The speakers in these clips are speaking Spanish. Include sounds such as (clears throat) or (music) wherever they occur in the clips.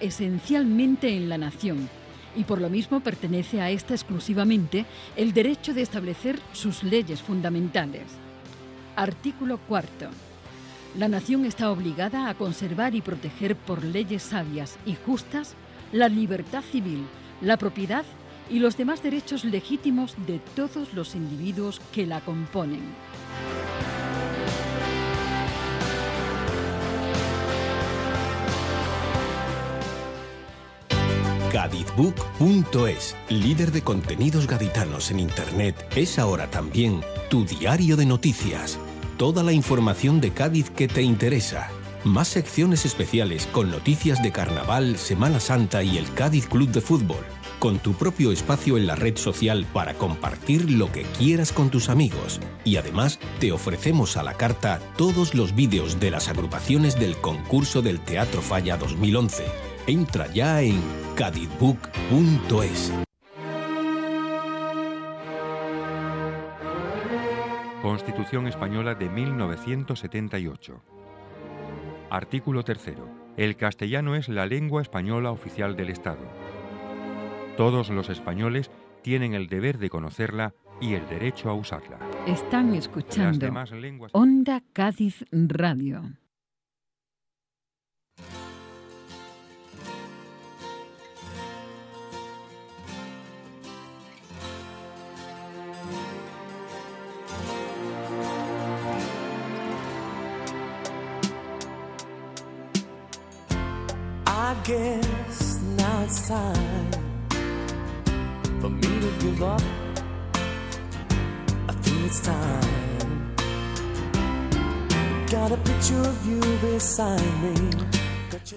esencialmente en la nación y por lo mismo pertenece a esta exclusivamente el derecho de establecer sus leyes fundamentales. Artículo cuarto. La nación está obligada a conservar y proteger por leyes sabias y justas la libertad civil, la propiedad y los demás derechos legítimos de todos los individuos que la componen. Cadizbook.es, líder de contenidos gaditanos en Internet, es ahora también tu diario de noticias. Toda la información de Cádiz que te interesa. Más secciones especiales con noticias de Carnaval, Semana Santa y el Cádiz Club de Fútbol. Con tu propio espacio en la red social para compartir lo que quieras con tus amigos. Y además te ofrecemos a la carta todos los vídeos de las agrupaciones del concurso del Teatro Falla 2011 Entra ya en cadizbook.es Constitución Española de 1978. Artículo 3. El castellano es la lengua española oficial del Estado. Todos los españoles tienen el deber de conocerla y el derecho a usarla. Están escuchando Onda Cádiz Radio. guess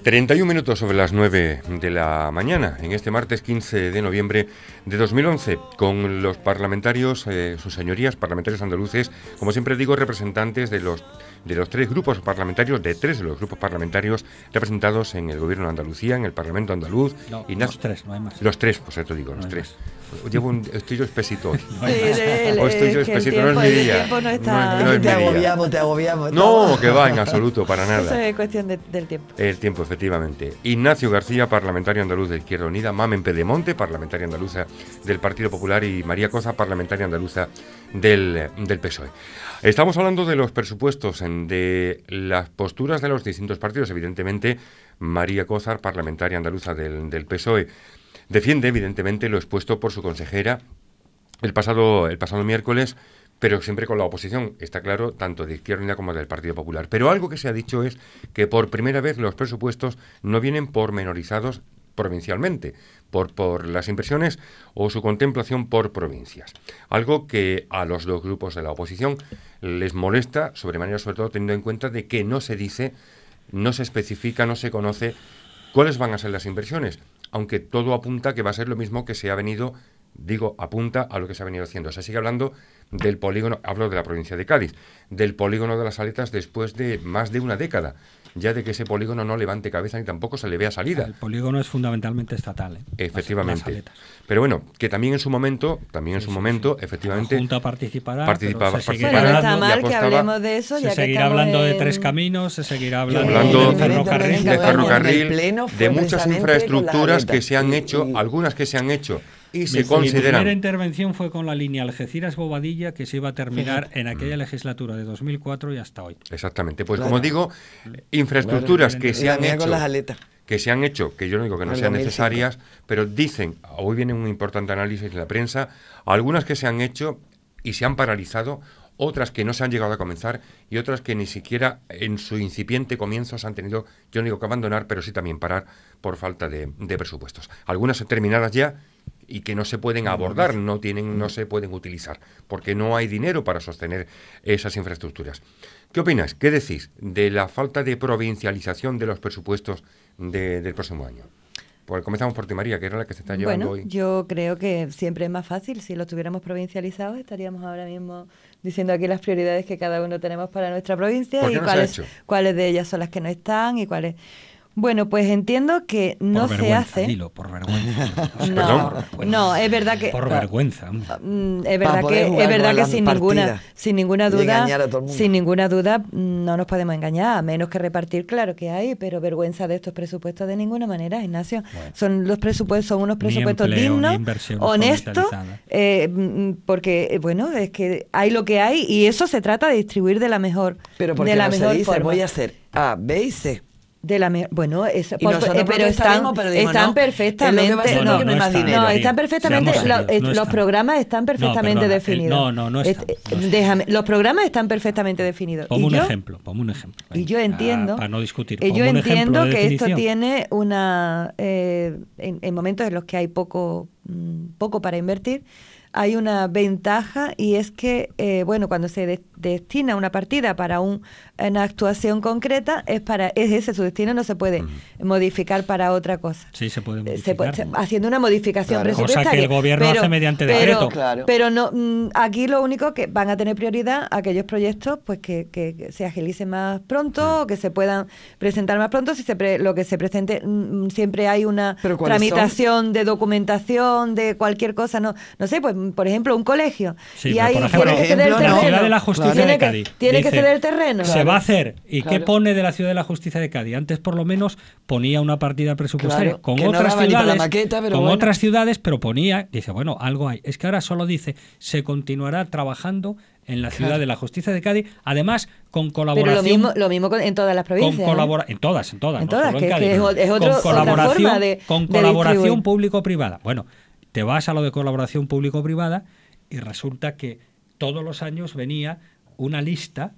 31 minutos sobre las 9 de la mañana, en este martes 15 de noviembre de 2011, con los parlamentarios, eh, sus señorías, parlamentarios andaluces, como siempre digo, representantes de los de los tres grupos parlamentarios, de tres de los grupos parlamentarios representados en el gobierno de Andalucía, en el Parlamento andaluz. los tres, no hay más. Los tres, por digo, los tres. Llevo un, estoy yo espesito hoy. (laughs) estoy yo espesito, no es mi día. te agobiamos, te agobiamos. No, que va en absoluto, para (laughs) nada. es cuestión del tiempo. El tiempo, efectivamente. Ignacio García, parlamentario andaluz de Izquierda Unida, Mamen Pedemonte, parlamentaria andaluza del Partido Popular y María Cosa, parlamentaria andaluza del, del PSOE. Estamos hablando de los presupuestos, de las posturas de los distintos partidos. Evidentemente, María Cózar, parlamentaria andaluza del, PSOE, defiende evidentemente lo expuesto por su consejera el pasado, el pasado miércoles, pero siempre con la oposición, está claro, tanto de Izquierda como del Partido Popular. Pero algo que se ha dicho es que por primera vez los presupuestos no vienen pormenorizados provincialmente, por, por, las inversiones o su contemplación por provincias. Algo que a los dos grupos de la oposición les molesta, sobremanera sobre todo teniendo en cuenta de que no se dice, no se especifica, no se conoce cuáles van a ser las inversiones, aunque todo apunta que va a ser lo mismo que se ha venido, digo, apunta a lo que se ha venido haciendo. Se sigue hablando del polígono, hablo de la provincia de Cádiz, del polígono de las aletas después de más de una década ya de que ese polígono no levante cabeza ni tampoco se le vea salida. El polígono es fundamentalmente estatal. ¿eh? Efectivamente. Pero bueno, que también en su momento, también en su momento, efectivamente... Junta participará, participaba, se que hablemos de eso. Se seguirá hablando de tres caminos, se seguirá hablando, de ferrocarril, de, ferrocarril, de muchas infraestructuras que se han hecho, algunas que se han hecho y se Mi primera intervención fue con la línea Algeciras-Bobadilla que se iba a terminar en aquella mm. legislatura de 2004 y hasta hoy. Exactamente. Pues como digo, infraestructuras que se han hecho... las que se han hecho, que yo no digo que no sean necesarias, pero dicen, hoy viene un importante análisis en la prensa, algunas que se han hecho y se han paralizado, otras que no se han llegado a comenzar y otras que ni siquiera en su incipiente comienzo se han tenido, yo no digo que abandonar, pero sí también parar por falta de, de presupuestos. Algunas terminadas ya y que no se pueden abordar, no, tienen, no se pueden utilizar, porque no hay dinero para sostener esas infraestructuras. ¿Qué opinas? ¿Qué decís de la falta de provincialización de los presupuestos del próximo año? Pues comenzamos por ti, María, que era la que se está llevando bueno, Yo creo que siempre es más fácil. Si lo tuviéramos provincializados, estaríamos ahora mismo diciendo aquí las prioridades que cada uno tenemos para nuestra provincia y cuáles, cuáles de ellas son las que no están y cuáles. Bueno, pues entiendo que no se hace. por vergüenza. (laughs) No, no, es verdad que. Por vergüenza. Mm, es verdad que, es verdad que sin ninguna, sin ninguna duda, sin ninguna duda, no nos podemos engañar, a menos que repartir, claro que hay, pero vergüenza de estos presupuestos de ninguna manera, Ignacio. Son los presupuestos, son unos presupuestos dignos, honestos, eh, mm, mm, porque eh, bueno, es que hay lo que hay y eso se trata de distribuir de la mejor, pero porque de la se Voy a hacer A, B de la bueno es, pues, eh, pero están, están perfectamente no, perfectamente los programas están perfectamente eh, definidos No, no este, no está, déjame, los programas están perfectamente definidos pongo un ejemplo pongo un ejemplo y yo entiendo no yo entiendo que esto tiene una eh, en, momentos en los que hay poco mm, poco para invertir hay una ventaja y es que, eh, bueno, cuando se destina una partida para un, una actuación concreta, es para es ese su destino, no se puede modificar para otra cosa. Sí, se puede eh, haciendo una modificación claro. que el gobierno hace mediante decreto. Pero no, mm, aquí lo único que van a tener prioridad aquellos proyectos pues que, se agilicen más pronto, que se puedan presentar más pronto, si se lo que se presente mm, mm, siempre hay una tramitación de documentación, de cualquier cosa, no, no sé, pues por ejemplo, un colegio. y ahí tiene que ceder el terreno. Tiene, que, el terreno. Se va a hacer. ¿Y qué pone de la ciudad de la justicia de Cádiz? Antes, por lo menos, ponía una partida presupuestaria con otras ciudades. con otras ciudades, pero ponía, dice, bueno, algo hay. Es que ahora solo dice, se continuará trabajando en la ciudad de la justicia de Cádiz, además con colaboración. Pero lo mismo, lo en todas las provincias. ¿eh? En todas, en todas. En todas, que, es, con colaboración, otra Con colaboración público-privada. Bueno, te vas a lo de colaboración público-privada y resulta que todos los años venía una lista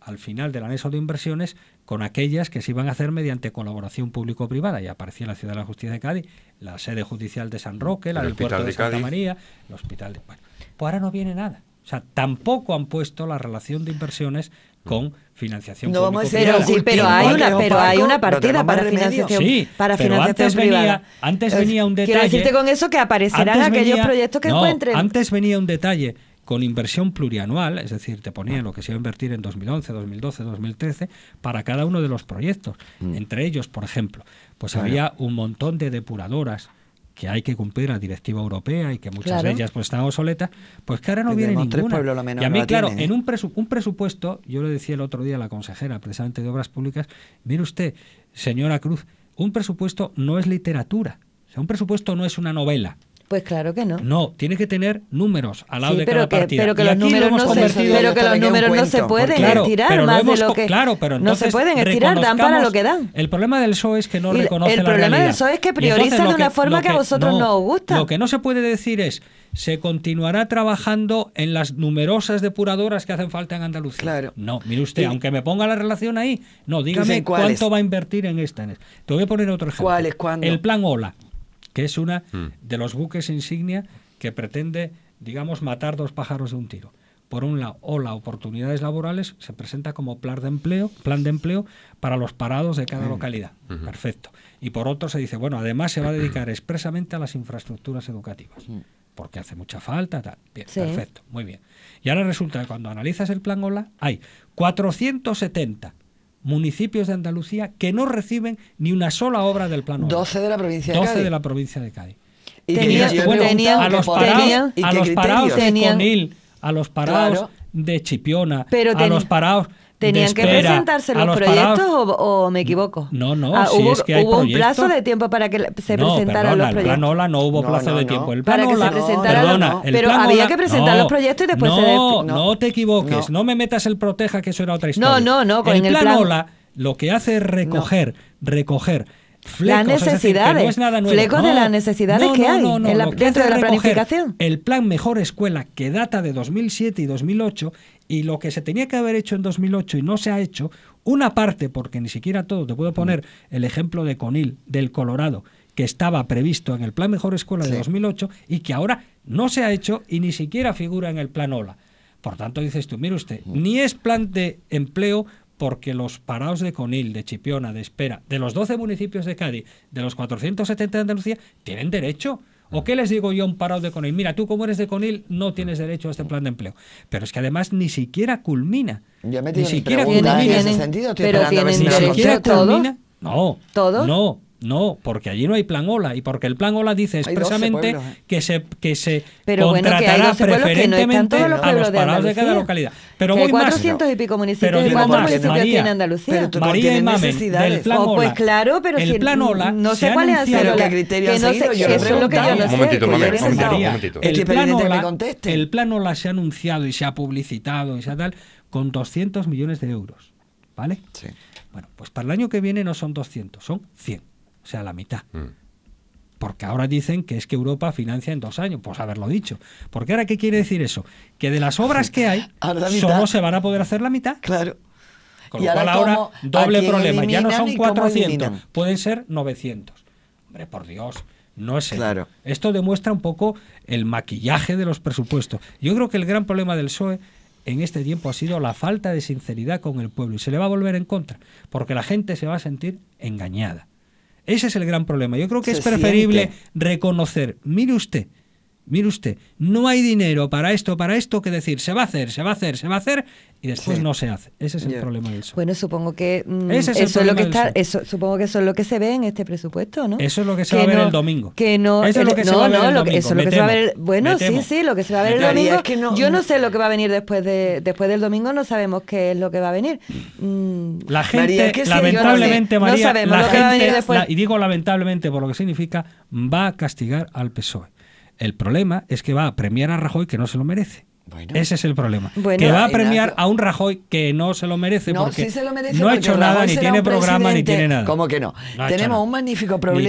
al final del anexo de inversiones con aquellas que se iban a hacer mediante colaboración público-privada. Y aparecía la Ciudad de la Justicia de Cádiz, la sede judicial de San Roque, el, del aeropuerto de, Santa María, el hospital de... pues ahora no viene nada. O sea, tampoco han puesto la relación de inversiones con financiación no pero, hay una partida para financiación para financiación antes venía, antes venía un detalle decirte con eso que aparecerán aquellos proyectos que antes venía un detalle con inversión plurianual, es decir, te ponían lo que se iba a invertir en 2011, 2012, 2013, para cada uno de los proyectos. Mm. Entre ellos, por ejemplo, pues había un montón de depuradoras que hay que cumplir la directiva europea y que muchas de ellas pues están obsoletas, pues que ahora no viene ninguna. y a mí, claro, ¿eh? en un, un presupuesto, yo le decía el otro día a la consejera precisamente de Obras Públicas, mire usted, señora Cruz, un presupuesto no es literatura, o sea, un presupuesto no es una novela, pues claro que no. No, tiene que tener números al lado de cada partida. Pero que los números no se, que los números no se pueden estirar más de lo que pero no se pueden estirar, dan para lo que dan. El problema del PSOE es que no reconoce el la problema del PSOE es que prioriza de una forma que, a vosotros no, os gusta. Lo que no se puede decir es se continuará trabajando en las numerosas depuradoras que hacen falta en Andalucía. Claro. No, mire usted, aunque me ponga la relación ahí, no, dígame cuánto va a invertir en esta. Te voy a poner otro ejemplo. ¿Cuál es, ¿Cuándo? El plan Ola que es una hmm. de los buques insignia que pretende, digamos, matar dos pájaros de un tiro. Por un lado, o oportunidades laborales se presenta como plan de empleo, plan de empleo para los parados de cada hmm. localidad. Perfecto. Y por otro se dice, bueno, además se va a hmm. dedicar expresamente a las infraestructuras educativas porque hace mucha falta, tal. perfecto, muy bien. Y ahora resulta que cuando analizas el plan OLA, hay 470 municipios de Andalucía que no reciben ni una sola obra del plan 12 de la provincia de 12 de la provincia de Cádiz. a los parados, a los parados de Conil, a los parados de Chipiona, a los parados ¿Tenían que presentarse los, proyectos o, me equivoco? No, no, ah, hubo, es que hay hubo un plazo de tiempo para que se presentaran los proyectos. No, El plan Ola no hubo plazo de tiempo. El para que se presentaran Pero había que presentar los proyectos y después se No, no te equivoques, no. me metas el proteja que eso era otra historia. No, no, no, con el, plan, Ola lo que hace es recoger, recoger la necesidad, fleco de la necesidad que hay dentro de la planificación. El plan Mejor Escuela, que data de 2007 y 2008, y lo que se tenía que haber hecho en 2008 y no se ha hecho, una parte, porque ni siquiera todo, te puedo mm. poner el ejemplo de Conil, del Colorado, que estaba previsto en el plan Mejor Escuela de 2008 y que ahora no se ha hecho y ni siquiera figura en el plan OLA. Por tanto, dices tú, mire usted, mm. ni es plan de empleo porque los parados de Conil, de Chipiona, de Espera, de los 12 municipios de Cádiz, de los 470 de Andalucía, tienen derecho. ¿O qué les digo yo a un parado de Conil? Mira, tú como eres de Conil no tienes derecho a este plan de empleo. Pero es que además ni siquiera culmina. ni siquiera culmina. En ese sentido, pero tienen No, ¿Todo? No, no, porque allí no hay plan ola y porque el plan ola dice expresamente eh. que se que se contratará preferentemente a los parados de, cada localidad. Pero hay más, y pico municipios. Pero tiene Andalucía? Pero María y Mamen, del plan oh, pues claro, pero el plan ola no sé cuál es el criterio que no sé, yo que no sé. Un momentito, un momentito. El plan ola, el plan ola se ha anunciado y se ha publicitado y se tal con 200 millones de euros, ¿vale? Sí. Bueno, pues para el año que viene no son 200, son 100 o sea, la mitad. Mm. Porque ahora dicen que es que Europa financia en dos años, pues haberlo dicho. Porque ahora, ¿qué quiere decir eso? Que de las obras que hay, (laughs) solo se van a poder hacer la mitad. Claro. Con lo cual ahora, doble problema. Ya no son 400, pueden ser 900. Hombre, por Dios, no es claro. Esto demuestra un poco el maquillaje de los presupuestos. Yo creo que el gran problema del PSOE en este tiempo ha sido la falta de sinceridad con el pueblo y se le va a volver en contra, porque la gente se va a sentir engañada. Ese es el gran problema. Yo creo que es preferible reconocer, mire usted, Mire usted, no hay dinero para esto, para esto, que decir, se va a hacer, se va a hacer, se va a hacer, y después no se hace. Ese es el problema de eso. Bueno, supongo que eso es lo que está, eso, supongo que eso es lo que se ve en este presupuesto, ¿no? Eso es lo que se va a ver el domingo. Que no, eso es lo que no, se va a ver el domingo. Eso es que se Bueno, sí, sí, lo que se va a ver el domingo. Yo no sé lo que va a venir después de después del domingo, no sabemos qué es lo que va a venir. la gente, lamentablemente, María, la gente, y digo lamentablemente por lo que significa, va a castigar al PSOE. El problema es que va a premiar a Rajoy que no se lo merece. Bueno. Ese es el problema. que va a premiar a un Rajoy que no se lo merece no, porque sí se lo merece no ha hecho nada, ni tiene programa, ni tiene nada. ¿Cómo que no? Tenemos un magnífico problema,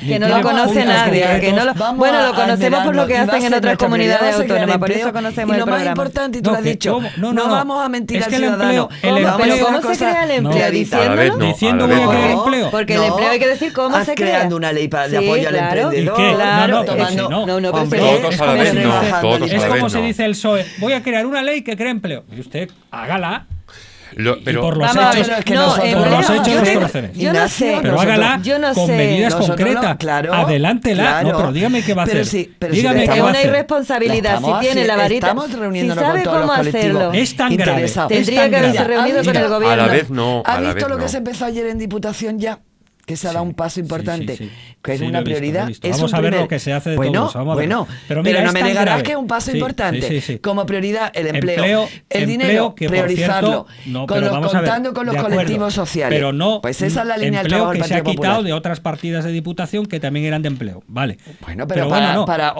que, no tiene conoce nadie, que no lo conoce nadie. bueno, lo conocemos por lo que hacen en otras comunidades autónomas, por eso conocemos y lo más importante, y tú lo has dicho, no, vamos a mentir al ciudadano. Empleo, ¿Cómo, pero ¿cómo se crea el empleo? diciendo, Diciendo voy a crear empleo. Porque el empleo hay que decir cómo se crea. creando una ley para apoyo al emprendedor. No, no, no, no, pero es como se dice el PSOE, voy a crear una ley que cree empleo. Y usted, hágala. pero, por los hechos, que no, por los hechos yo, no sé. Pero hágala yo no sé, con medidas concretas. claro, Adelántela. no, pero dígame qué va a hacer. dígame qué va a hacer. Es una irresponsabilidad. Si tiene la varita, estamos si sabe cómo hacerlo. Es tan grave. Tendría que haberse reunido con el gobierno. A la vez no. ¿Ha visto lo que se empezó ayer en Diputación ya? que se ha dado un paso importante, que es una prioridad. vamos a ver lo que se hace de bueno, pero, mira, no me negarás que es un paso importante. Como prioridad, el empleo, el dinero, que, priorizarlo, contando con los colectivos sociales. Pero no, pues esa es la línea que se ha quitado de otras partidas de diputación que también eran de empleo. Vale. Bueno, pero, para, bueno, para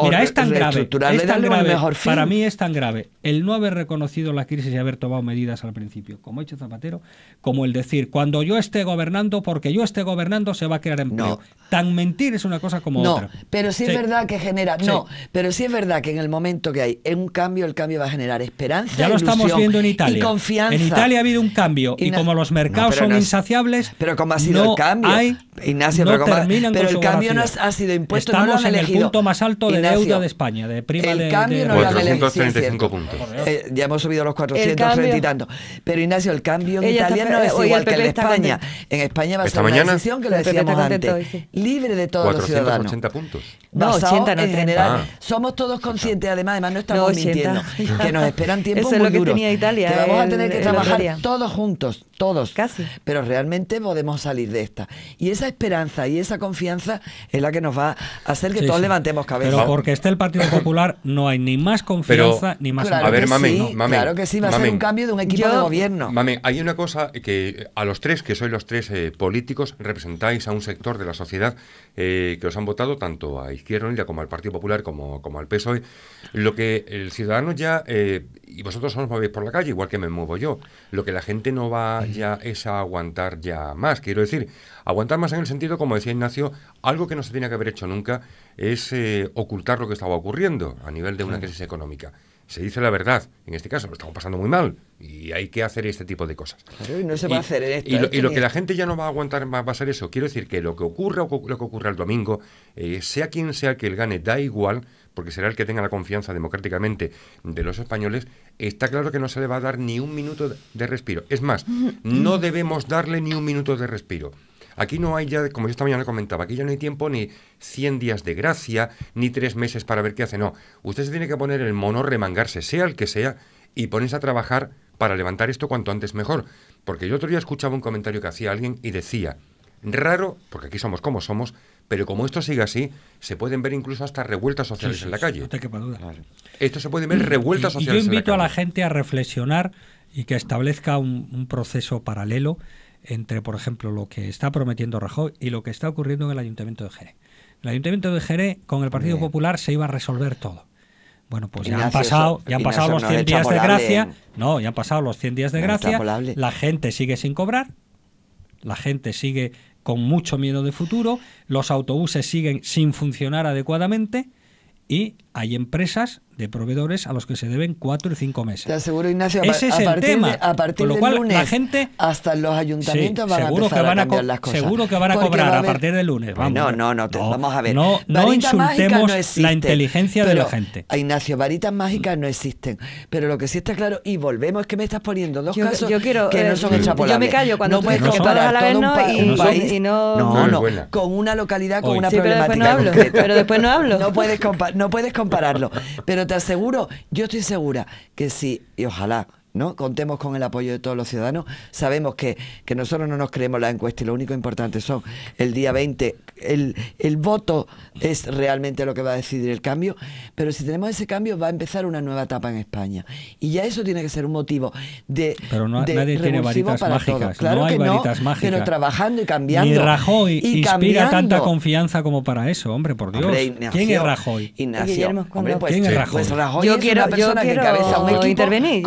mí es tan grave el no haber reconocido la crisis y haber tomado medidas al principio, como ha hecho Zapatero, como el decir, cuando yo esté gobernando, porque yo esté gobernando, se va a crear empleo. No. Tan mentir es una cosa como no, Pero sí, es verdad que genera. No, pero sí es verdad que en el momento que hay un cambio, el cambio va a generar esperanza. Ya lo estamos viendo en Italia. Y confianza. En Italia ha habido un cambio y, como los mercados son insaciables. Pero como ha sido el cambio. Hay, Ignacio, pero, pero el cambio no ha sido impuesto. Estamos en el punto más alto de deuda de España, de prima de, cambio de, 435 puntos. Eh, ya hemos subido los 430 y tanto. Pero Ignacio, el cambio en Italia no es igual que en España. En España va a ser una decisión decíamos antes. Libre de todos los ciudadanos. puntos. No, 80, en general. Ah. Somos todos conscientes, además, además no estamos mintiendo, (laughs) que nos esperan tiempos Eso es lo que tenía Italia. Que vamos a tener que trabajar todos juntos, todos. Casi. Pero realmente podemos salir de esta. Y esa esperanza y esa confianza es la que nos va a hacer que todos levantemos cabeza. Pero porque esté el Partido (laughs) Popular no hay ni más confianza ni más... Claro a ver, mamen, Claro que sí, va a ser un cambio de un equipo de gobierno. Mamen, hay una cosa que a los tres, que soy los tres eh, políticos, representantes a un sector de la sociedad eh, que os han votado tanto a Izquierda Unida como al Partido Popular como, como al PSOE. Lo que el ciudadano ya, eh, y vosotros os movéis por la calle, igual que me muevo yo, lo que la gente no va ya es a aguantar ya más. Quiero decir, aguantar más en el sentido, como decía Ignacio, algo que no se tenía que haber hecho nunca es eh, ocultar lo que estaba ocurriendo a nivel de una crisis económica se dice la verdad. En este caso, lo estamos pasando muy mal y hay que hacer este tipo de cosas. Y no se va y, a hacer Y lo, que la gente ya no va a aguantar más va, a ser eso. Quiero decir que lo que ocurra o lo que ocurra el domingo, eh, sea quien sea que el gane, da igual, porque será el que tenga la confianza democráticamente de los españoles, está claro que no se le va a dar ni un minuto de respiro. Es más, (laughs) no debemos darle ni un minuto de respiro. Aquí no hay ya, como yo esta mañana comentaba, aquí ya no hay tiempo ni 100 días de gracia, ni tres meses para ver qué hace. No, usted se tiene que poner el mono, remangarse, sea el que sea, y ponerse a trabajar para levantar esto cuanto antes mejor. Porque yo otro día escuchaba un comentario que hacía alguien y decía, raro, porque aquí somos como somos, pero como esto sigue así, se pueden ver incluso hasta revueltas sociales en la calle. No te duda. Esto se puede ver revueltas sociales. Y yo invito a la gente a reflexionar y que establezca un proceso paralelo entre, por ejemplo, lo que está prometiendo Rajoy y lo que está ocurriendo en el Ayuntamiento de Jerez. El Ayuntamiento de Jerez con el Partido Popular se iba a resolver todo. Bueno, pues ya han pasado, ya han pasado los 100 días de gracia. No, ya han pasado los 100 días de gracia. La gente sigue sin cobrar. La gente sigue con mucho miedo de futuro. Los autobuses siguen sin funcionar adecuadamente. Y hay empresas de proveedores a los que se deben cuatro y cinco meses. Te aseguro, Ignacio, Ese a, es el partir tema. De, a partir del lunes, la gente, hasta los ayuntamientos van a empezar que van a, las cosas. Seguro que van a cobrar a, partir del lunes. no, no, no, vamos a ver. No, no insultemos la inteligencia de la gente. Ignacio, varitas mágicas no existen. Pero lo que sí está claro, y volvemos, es que me estás poniendo dos casos que no eh, son eh, Yo me callo cuando no tú a la vez y no... No, no, con una localidad, con una problemática. Pero después no hablo. No puedes comparar pararlo, Pero te aseguro, yo estoy segura que sí, y ojalá ¿no? Contemos con el apoyo de todos los ciudadanos. Sabemos que, nosotros no nos creemos la encuesta y lo único importante son el día 20, el, voto es realmente lo que va a decidir el cambio, pero si tenemos ese cambio va a empezar una nueva etapa en España. Y ya eso tiene que ser un motivo de... Pero no, varitas mágicas. Claro no hay que mágicas. Pero trabajando y cambiando. y Rajoy y inspira tanta confianza como para eso, hombre, por Dios. ¿Quién es Rajoy? Pues, ¿Quién es pues Rajoy? yo quiero, que intervenir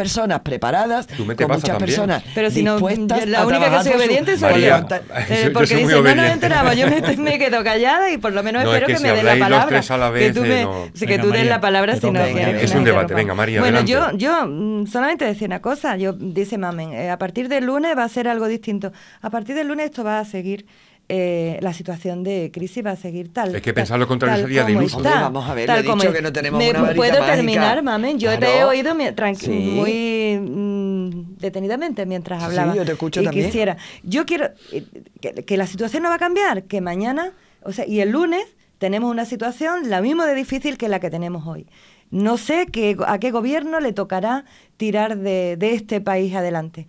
personas preparadas, con muchas personas Pero si no, la única que soy obediente es María, (laughs) yo, eh, porque dice, no, no me enteraba, yo me, quedo callada y por lo menos espero que, me eh, den la palabra. que tú, den la palabra, si no... Es un debate, venga María, Bueno, yo, yo mm, solamente decía una cosa, yo dice Mamen, eh, a partir del lunes va a ser algo distinto. A partir del lunes esto va a seguir... Eh, la situación de crisis va a seguir tal. Es que pensarlo lo contrario sería de ilusión... vamos a ver, he dicho que no tenemos una ¿Puedo terminar, mamen? ¿eh? Yo te he oído muy mm, detenidamente mientras hablaba. yo te escucho también. quisiera. Yo quiero eh, que, la situación no va a cambiar, que mañana, o sea, y el lunes tenemos una situación la misma de difícil que la que tenemos hoy. No sé qué a qué gobierno le tocará tirar de, de este país adelante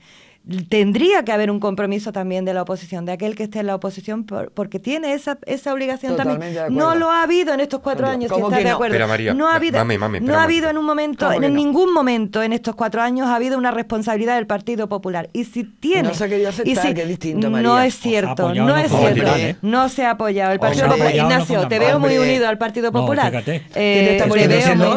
tendría que haber un compromiso también de la oposición, de aquel que esté en la oposición, porque tiene esa, esa obligación también. No lo ha habido en estos cuatro años, si estás de acuerdo. no ha habido, en un momento, en ningún momento en estos cuatro años ha habido una responsabilidad del Partido Popular. Y si tiene. No se ha querido si, distinto, No es cierto, no es cierto. ¿eh? No se ha apoyado. El Partido Popular. Ignacio, te veo muy unido al Partido Popular. Eh, ¿Te veo No,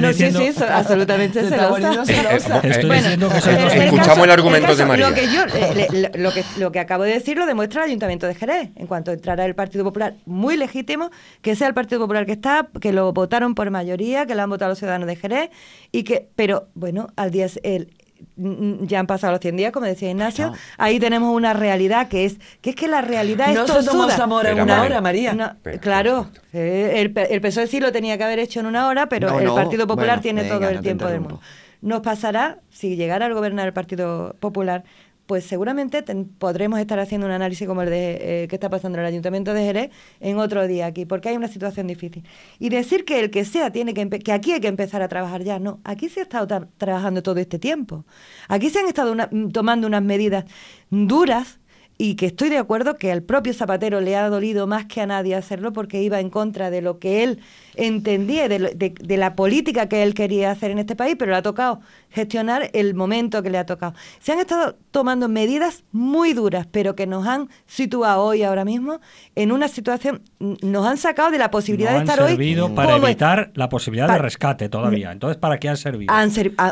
no, sí, sí, absolutamente celosa. escuchamos el argumento lo que, yo, eh, lo, que, lo que acabo de decir lo demuestra el Ayuntamiento de Jerez. En cuanto entrará el Partido Popular, muy legítimo que sea el Partido Popular que está, que lo votaron por mayoría, que lo han votado los ciudadanos de Jerez, y que, pero bueno, al día el, ya han pasado los 100 días, como decía Ignacio, ahí tenemos una realidad que es que es que la realidad es No se amor en una hora, María. claro, eh, el, el PSOE sí lo tenía que haber hecho en una hora, pero el Partido Popular tiene todo el tiempo del mundo. Nos pasará, si llegara al gobernar el Partido Popular, pues seguramente podremos estar haciendo un análisis como el de, eh, que está pasando en el Ayuntamiento de Jerez en otro día aquí, porque hay una situación difícil. Y decir que el que sea tiene que, que aquí hay que empezar a trabajar ya, no, aquí se ha estado trabajando todo este tiempo. Aquí se han estado mm, tomando unas medidas duras y que estoy de acuerdo que al propio Zapatero le ha dolido más que a nadie hacerlo porque iba en contra de lo que él entendía, de, la política que él quería hacer en este país, pero le ha tocado gestionar el momento que le ha tocado. Se han estado tomando medidas muy duras, pero que nos han situado hoy, ahora mismo, en una situación, nos han sacado de la posibilidad de estar hoy. Han servido para evitar la posibilidad de rescate todavía. Entonces, ¿para qué han servido? Ah,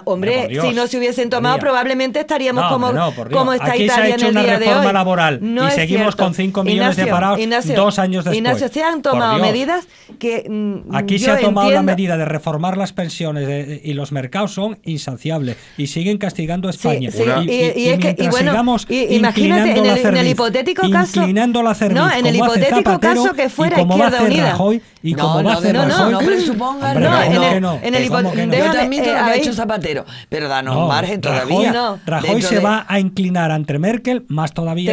hombre, si no se hubiesen tomado, probablemente estaríamos como, no, como está Aquí se ha hecho una reforma laboral y seguimos con 5 millones de parados dos años después. Ignacio, se han tomado medidas que. Mm, Aquí se ha tomado la medida de reformar las pensiones y los mercados son insanciables y siguen castigando a España. Y, bueno, imagínate en el, hipotético caso, la no, en el hipotético caso que fuera Izquierda Rajoy, y como no, va a hacer no, no, no, no, no Yo no lo ha eh, Zapatero, pero danos margen todavía. Rajoy, se va a inclinar ante Merkel más todavía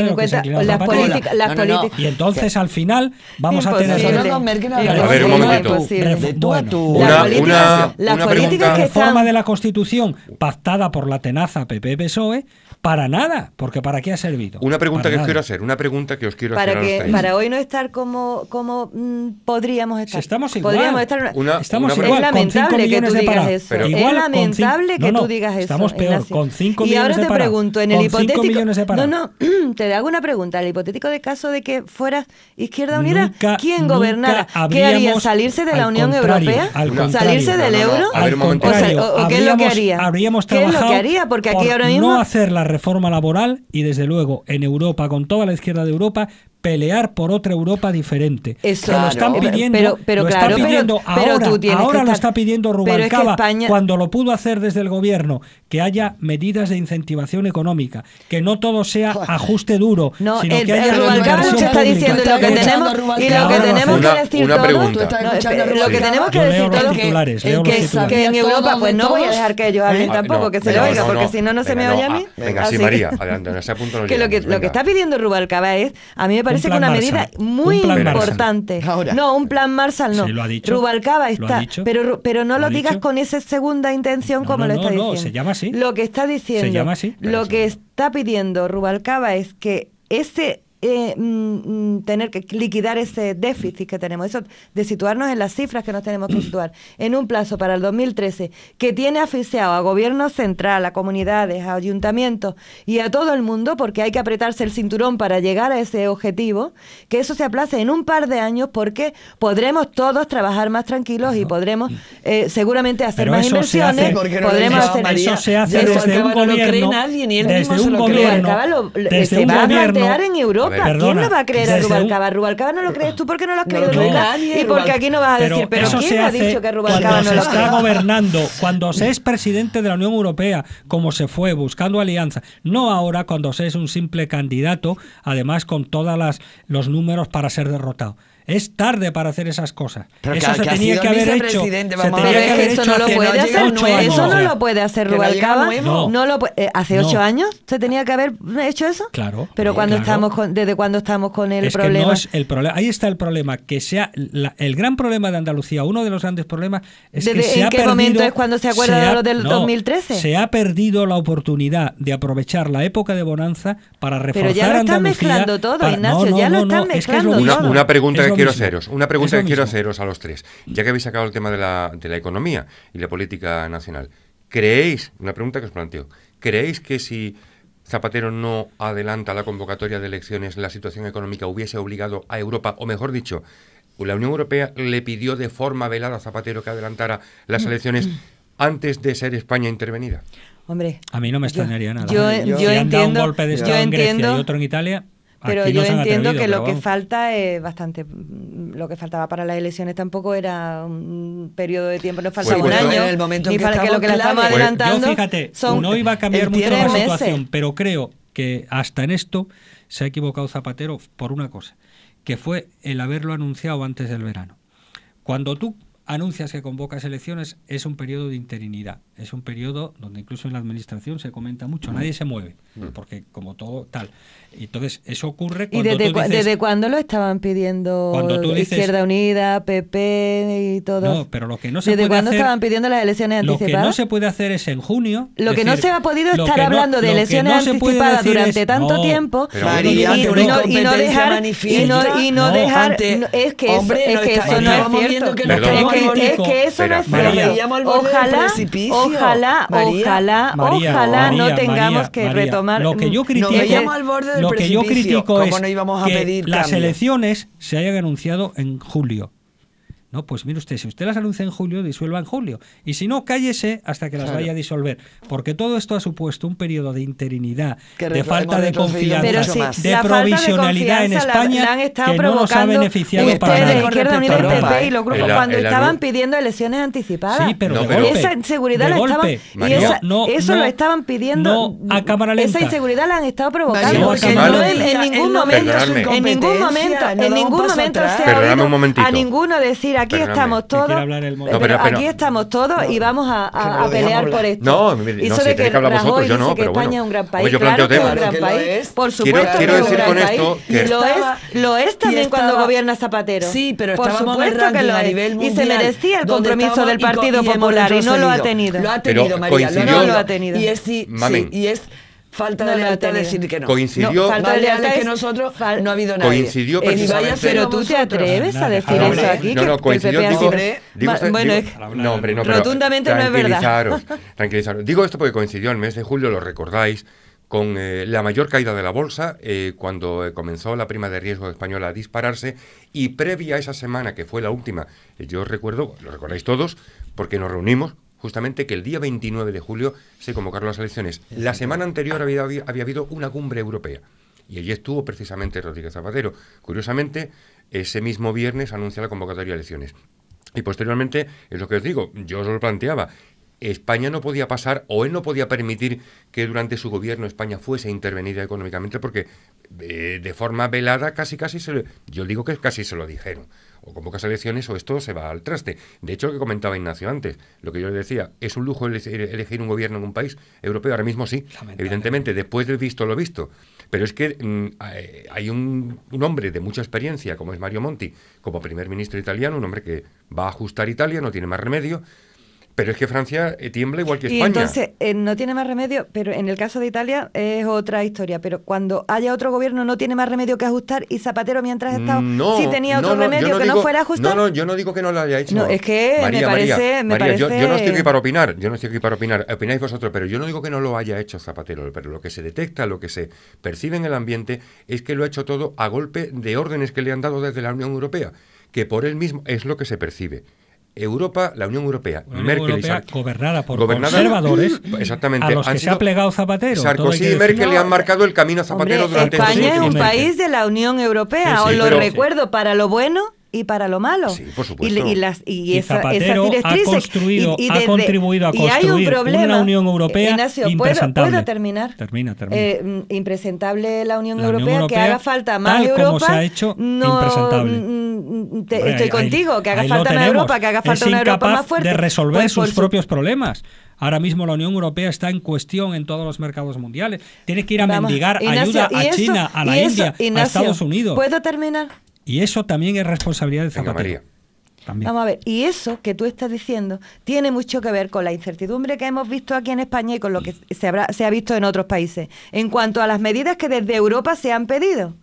y entonces al final vamos a tener a ver no no no no de la Constitución pactada por la tenaza PP-PSOE, para nada, porque ¿para qué ha servido? Una pregunta que os quiero hacer, una pregunta que os quiero para Que, para hoy no estar como, como mm, podríamos estar. estamos igual. Podríamos estar es lamentable que tú digas eso. es lamentable que tú digas eso. Estamos peor, con 5 millones de Y ahora te pregunto, en el hipotético... No, no, (clears throat) te hago una pregunta. El hipotético de caso de que fueras Izquierda Unida, ¿quién gobernara? ¿Qué haría? ¿Salirse de la Unión Europea? ¿Salirse del euro? ¿O qué es lo que haría? habríamos trabajado. Porque aquí ahora No hacer la reforma laboral y, desde luego, en Europa, con toda la izquierda de Europa, pelear por otra Europa diferente. Eso, que lo están pidiendo, pero, claro, pidiendo ahora, ahora lo está pidiendo Rubalcaba cuando lo pudo hacer desde el gobierno, que haya medidas de incentivación económica, que no todo sea ajuste duro, no, sino que haya Rubalcaba está diciendo que y lo que tenemos que decir todos, lo que tenemos que decir que en Europa pues no voy a dejar que ellos hablen ¿Eh? tampoco, ah, que se lo oiga, porque si no no se me oye a ah, mí. Venga, sí María, adelante, en ese punto (laughs) Que lo que está pidiendo Rubalcaba es a mí me parece que una medida muy importante. No, un plan Marshall no. Rubalcaba está. pero, pero no lo, digas con esa segunda intención como lo está diciendo. llama Lo que está diciendo. lo que está pidiendo Rubalcaba es que ese eh, mm, mm, tener que liquidar ese déficit que tenemos, eso de situarnos en las cifras que nos tenemos que situar, en un plazo para el 2013 que tiene asfixiado a gobierno central, a comunidades, a ayuntamientos y a todo el mundo, porque hay que apretarse el cinturón para llegar a ese objetivo, que eso se aplace en un par de años porque podremos todos trabajar más tranquilos y podremos eh, seguramente hacer más inversiones, podremos hacer eso se hace va a plantear en Europa ¿Quién no va a creer a Rubalcaba? Rubalcaba no lo crees tú porque no lo has creído nunca. Y porque aquí no vas a decir, pero, ¿quién ha dicho que Rubalcaba no lo Cuando está gobernando, cuando se es presidente de la Unión Europea, como se fue, buscando alianza, no ahora cuando se es un simple candidato, además con todos los números para ser derrotado. Es tarde para hacer esas cosas. Pero eso que, se tenía que haber hecho. eso no lo puede eh, hacer. Eso no lo puede hacer Rubalcaba. hace ocho años se tenía que haber hecho eso. Claro. Pero cuando estamos desde cuando estamos con el problema. el problema. Ahí está el problema. Que sea el gran problema de Andalucía, uno de los grandes problemas es que se ¿En qué momento es cuando se acuerda de lo del 2013? Se ha perdido la oportunidad de aprovechar la época de bonanza para reforzar Pero ya lo están mezclando todo, Ignacio. ya lo están mezclando. Una pregunta que quiero haceros, una pregunta que quiero haceros a los tres, ya que habéis sacado el tema de la, de la economía y la política nacional. ¿Creéis, una pregunta que os planteo, ¿creéis que si Zapatero no adelanta la convocatoria de elecciones, la situación económica hubiese obligado a Europa, o mejor dicho, la Unión Europea le pidió de forma velada a Zapatero que adelantara las mm. elecciones mm. antes de ser España intervenida? Hombre, a mí no me extrañaría nada. Yo, yo, entiendo, un golpe en Grecia y otro en Italia, pero yo entiendo que lo que falta es eh, bastante. Mm, lo que faltaba para las elecciones tampoco era un periodo de tiempo, no pues faltaba un año. En el momento para que lo que estamos pues, adelantando. fíjate, no iba a cambiar mucho la situación, pero creo que hasta en esto se ha equivocado Zapatero por una cosa, que fue el haberlo anunciado antes del verano. Cuando tú anuncias que convocas elecciones, es un periodo de interinidad es un periodo donde incluso en la administración se comenta mucho, nadie se mueve, porque como todo tal. Entonces, eso ocurre cuando. ¿Y desde, tú desde cuándo lo estaban pidiendo Izquierda Unida, PP y todo? No, pero lo que no se ¿Desde puede cuándo estaban pidiendo las elecciones anticipadas? Lo que no se puede hacer es en junio. Lo que no se ha podido estar hablando de elecciones anticipadas durante tanto tiempo y, no, dejar. Y no, es que, que eso no es cierto. Que es que eso no es cierto. Ojalá ojalá, ojalá, ojalá no tengamos que retomar. Lo que yo critico, lo que yo critico es que las elecciones se hayan anunciado en julio. No, pues mire usted, si usted las anuncia en julio, disuelva en julio. Y si no, cállese hasta que las vaya a disolver. Porque todo esto ha supuesto un periodo de interinidad, de falta de confianza, de provisionalidad en España que no nos ha beneficiado ustedes, para nada. Izquierda Unida, PP y los grupos, cuando estaban pidiendo elecciones anticipadas. Sí, pero, esa inseguridad la estaban... esa, eso lo estaban pidiendo... a Esa inseguridad la han estado provocando. Porque en ningún momento, en ningún momento, en ningún momento se a ninguno decir aquí estamos todos. Eh, aquí estamos todos y vamos a, a, pelear por esto. No, mire, si de que, que hablar vosotros, yo no, que pero España bueno. es un gran país. yo planteo claro temas. Que es un gran país. Por supuesto, quiero, decir con esto que lo es, lo es también cuando gobierna Zapatero. Sí, pero por supuesto que lo es. Nivel mundial, y se merecía el compromiso del Partido Popular y no lo ha tenido. Lo ha tenido, María. No lo ha tenido. Y es Falta de lealtad decir que no. Coincidió. No, falta de lealtad que nosotros no ha habido nadie. Coincidió precisamente. pero tú te atreves a decir eso aquí. No, no, coincidió. Digo, digo, bueno, no, hombre, no, rotundamente no es verdad. Tranquilizaros. tranquilizaros. Digo esto porque coincidió el mes de julio, lo recordáis, con eh, la mayor caída de la bolsa eh, cuando eh, comenzó la prima de riesgo española a dispararse y previa a esa semana que fue la última, yo recuerdo, lo recordáis todos, porque nos reunimos justamente que el día 29 de julio se convocaron las elecciones. La semana anterior había, habido una cumbre europea y allí estuvo precisamente Rodríguez Zapatero. Curiosamente, ese mismo viernes anuncia la convocatoria de elecciones. Y posteriormente, es lo que os digo, yo os lo planteaba, España no podía pasar o él no podía permitir que durante su gobierno España fuese intervenida económicamente porque eh, de forma velada casi casi se yo digo que casi se lo dijeron o pocas elecciones o esto se va al traste. De hecho, lo que comentaba Ignacio antes, lo que yo le decía, ¿es un lujo elegir un gobierno en un país europeo? Ahora mismo sí, evidentemente, después de visto lo visto. Pero es que mm, hay un, un, hombre de mucha experiencia, como es Mario Monti, como primer ministro italiano, un hombre que va a ajustar Italia, no tiene más remedio, pero es que Francia eh, tiembla igual que España. Y entonces eh, no tiene más remedio, pero en el caso de Italia es otra historia. Pero cuando haya otro gobierno no tiene más remedio que ajustar y Zapatero mientras ha estado mm, sí tenía otro remedio que no fuera ajustar. No, no, yo no digo que no lo haya hecho. No, es que me parece, María, yo, no estoy aquí para opinar, yo no estoy aquí para opinar. Opináis vosotros, pero yo no digo que no lo haya hecho Zapatero. Pero lo que se detecta, lo que se percibe en el ambiente es que lo ha hecho todo a golpe de órdenes que le han dado desde la Unión Europea, que por él mismo es lo que se percibe. Europa, la Unión Europea, Merkel Europea y gobernada por conservadores, (clears throat) exactamente, a los que se ha plegado Zapatero. Sarkozy y Merkel le han marcado el camino a Zapatero hombre, durante España este es un país de la Unión Europea, os lo recuerdo, para lo bueno y para lo malo. Sí, por supuesto. Y, las, y, esa, Zapatero Ha, construido, y, ha contribuido a construir y hay un problema, una Unión Europea eh, impresentable. ¿puedo, ¿puedo terminar? Termina, termina. Eh, mm, impresentable la Unión, Europea, que haga falta más tal Europa. Como se ha hecho, no, impresentable. Mm, mm, estoy contigo, que haga falta una Europa, que haga falta una Europa más fuerte. de resolver pues, sus propios problemas. Ahora mismo la Unión Europea está en cuestión en todos los mercados mundiales. Tiene que ir a mendigar ayuda a China, a la India, a Estados Unidos. ¿Puedo terminar? Y eso también es responsabilidad de Zapatero. Vamos a ver, y eso que tú estás diciendo tiene mucho que ver con la incertidumbre que hemos visto aquí en España y con lo que se, se ha visto en otros países, en cuanto a las medidas que desde Europa se han pedido.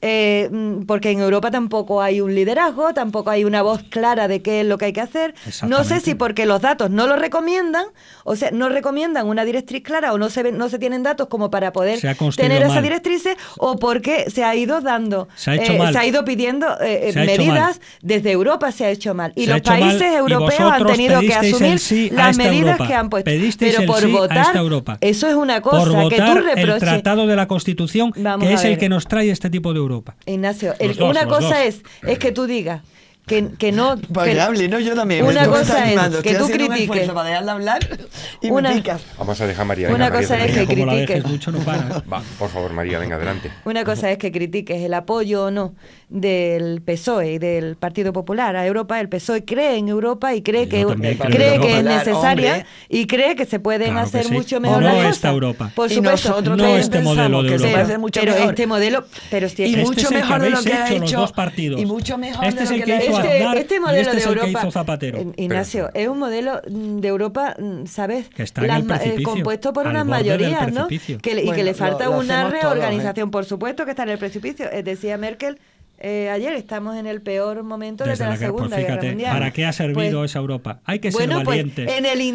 Eh, mm, porque en Europa tampoco hay un liderazgo, tampoco hay una voz clara de qué es lo que hay que hacer. No sé si porque los datos no lo recomiendan, o sea, no recomiendan una directriz clara o no se, no se tienen datos como para poder tener esa esas o porque se ha ido dando, se ha, eh, ido pidiendo eh, medidas, desde Europa se ha hecho mal. Y los países europeos han tenido que asumir las medidas que han puesto. Pero por votar, eso es una cosa que tú reproches. El Tratado de la Constitución, que es el que nos trae este tipo de Ignacio, una cosa es, es que tú digas, que, que no... (laughs) que hable, ¿no? Yo también. Una cosa es que tú critiques... Un para de hablar y una, me Vamos a dejar a María. una cosa es que critiques... (laughs) por favor, María, venga, adelante. Una cosa es que critiques el apoyo o no del PSOE y del Partido Popular a Europa. El PSOE cree en Europa y cree que, cree que es necesaria y cree que se pueden hacer mucho mejor las cosas. esta Europa. Por supuesto. Y nosotros no este modelo de Europa. Pero, mucho mejor. este modelo... Pero si este es y mucho mejor de lo que ha hecho los partidos. Y mucho mejor este de lo que ha hecho este, este modelo este de Europa, Ignacio, es un modelo de Europa, mm, ¿sabes? Que está en el eh, compuesto por unas mayorías, ¿no? Que, y que le falta una ¿eh? reorganización, por supuesto, que está en el precipicio. Eh, decía Merkel eh, ayer estamos en el peor momento desde, la, pues Segunda fíjate, Guerra Mundial. ¿Para qué ha servido pues, esa Europa? Hay que ser pues, valiente.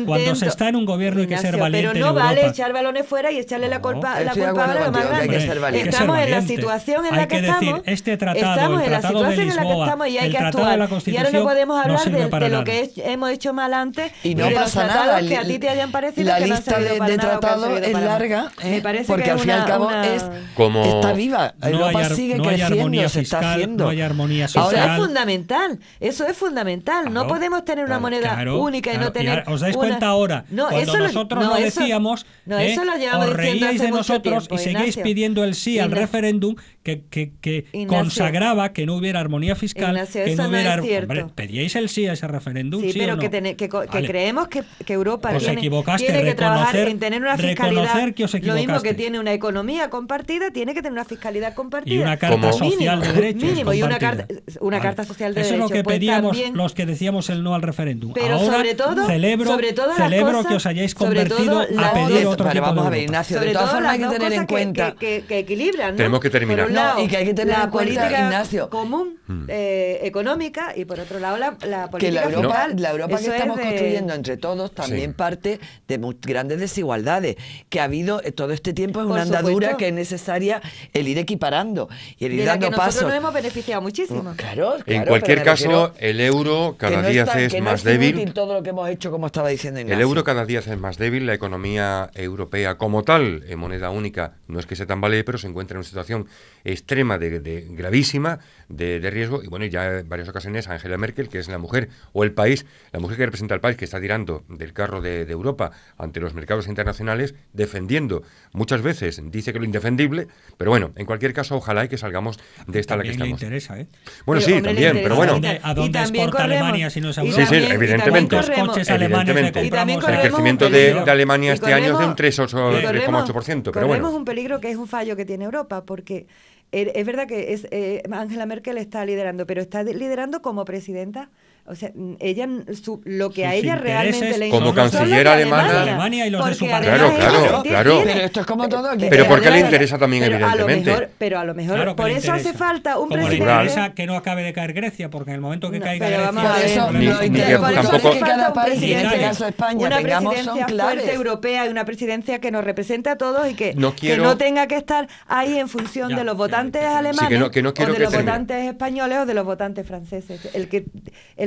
Cuando se está en un gobierno hay que ser valiente. Pero no vale echar balones fuera y echarle la culpa, la culpa a la más grande. Estamos en la situación en la que, estamos. Este tratado, estamos en la situación en la que estamos y hay que actuar. Y ahora no podemos hablar de, lo que hemos hecho mal antes y, no pasa nada. que a ti te hayan parecido. La lista de, tratados es larga, ¿eh? porque al fin y al cabo está viva. Europa sigue creciendo, se no hay armonía social. es fundamental. Eso es fundamental. no podemos tener una moneda única y no tener. ¿Os dais cuenta ahora? No, eso nosotros lo, no, decíamos, eso, lo ¿eh? os de nosotros y seguíais pidiendo el sí al referéndum que, que, que consagraba que no hubiera armonía fiscal, que no hubiera... No hombre, pedíais el sí a ese referéndum, sí, ¿sí pero o no? que, que, creemos que, que Europa tiene, tiene que trabajar en tener una fiscalidad... Que os lo mismo que tiene una economía compartida, tiene que tener una fiscalidad compartida. Y una carta social de derechos. y una carta, una carta social de Eso derechos. Eso es lo que pues pedíamos también, los que decíamos el no al referéndum. Pero Ahora, sobre todo, celebro, celebro que os hayáis convertido a pedir otro cosa tipo vamos a ver, Ignacio, sobre de todas formas hay que tener en cuenta... Que equilibran, Tenemos que terminar no, y que hay que tener la política común mm. eh, económica y por otro lado la, la política que la Europa, que estamos construyendo entre todos también parte de grandes desigualdades que ha habido eh, todo este tiempo es una andadura que es necesaria el ir equiparando y el ir dando pasos. Nosotros nos hemos beneficiado muchísimo. Mm, en cualquier caso, el euro cada día es más débil. Todo lo que hemos hecho, como estaba diciendo Ignacio. El euro cada día es más débil, la economía europea como tal, en moneda única, no es que se tambalee, pero se encuentra en una situación extrema, de, gravísima, de, riesgo. Y bueno, ya en varias ocasiones Angela Merkel, que es la mujer o el país, la mujer que representa al país, que está tirando del carro de, Europa ante los mercados internacionales, defendiendo muchas veces, dice que lo indefendible, pero bueno, en cualquier caso, ojalá y que salgamos de esta la que estamos. Le interesa, ¿eh? Bueno, sí, también, pero bueno. ¿A dónde exporta Alemania si no es Sí, sí, evidentemente. evidentemente. el crecimiento ¿eh? de, Alemania este año es de un 3,8%. Pero bueno Tenemos un peligro que es un fallo que tiene Europa, porque eh, es verdad que es, eh, Angela Merkel está liderando, pero está liderando como presidenta o sea, ella, lo que a ella realmente le Como canciller alemana. Alemania, Alemania y los de su claro, claro, claro. Pero esto es como todo. Aquí. Pero, porque le interesa también, evidentemente. pero a lo mejor por eso hace falta un como presidente. Le interesa que no acabe de caer Grecia, porque en el momento que caiga Grecia. Vamos a eso, ni, no, que, tampoco. Que cada país, en este caso España, una presidencia fuerte europea y una presidencia que nos represente a todos y que no, que no tenga que estar ahí en función de los votantes alemanes, de los votantes españoles o de los votantes franceses. El que